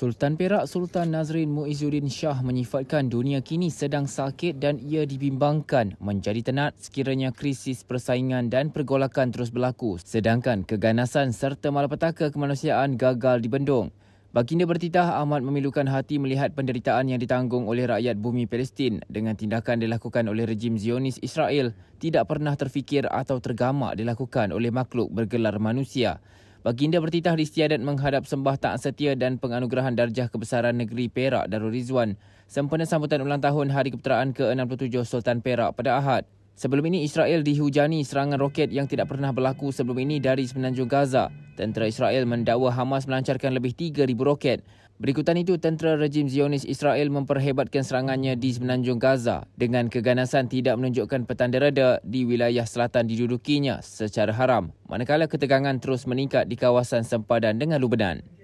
Sultan Perak Sultan Nazrin Muizuddin Shah menyifatkan dunia kini sedang sakit dan ia dibimbangkan menjadi tenat sekiranya krisis persaingan dan pergolakan terus berlaku sedangkan keganasan serta malapetaka kemanusiaan gagal dibendung. Baginda bertitah amat memilukan hati melihat penderitaan yang ditanggung oleh rakyat bumi Palestin dengan tindakan dilakukan oleh rejim Zionis Israel tidak pernah terfikir atau tergamak dilakukan oleh makhluk bergelar manusia. Baginda bertitah di istiadat menghadap sembah tak setia dan penganugerahan darjah kebesaran negeri Perak Darul Rizwan sempena sambutan ulang tahun Hari Keputeraan ke-67 Sultan Perak pada Ahad. Sebelum ini Israel dihujani serangan roket yang tidak pernah berlaku sebelum ini dari semenanjung Gaza. Tentera Israel mendakwa Hamas melancarkan lebih 3000 roket. Berikutan itu tentera rejim Zionis Israel memperhebatkan serangannya di semenanjung Gaza dengan keganasan tidak menunjukkan petanda reda di wilayah selatan didudukinya secara haram. Manakala ketegangan terus meningkat di kawasan sempadan dengan Lubnan.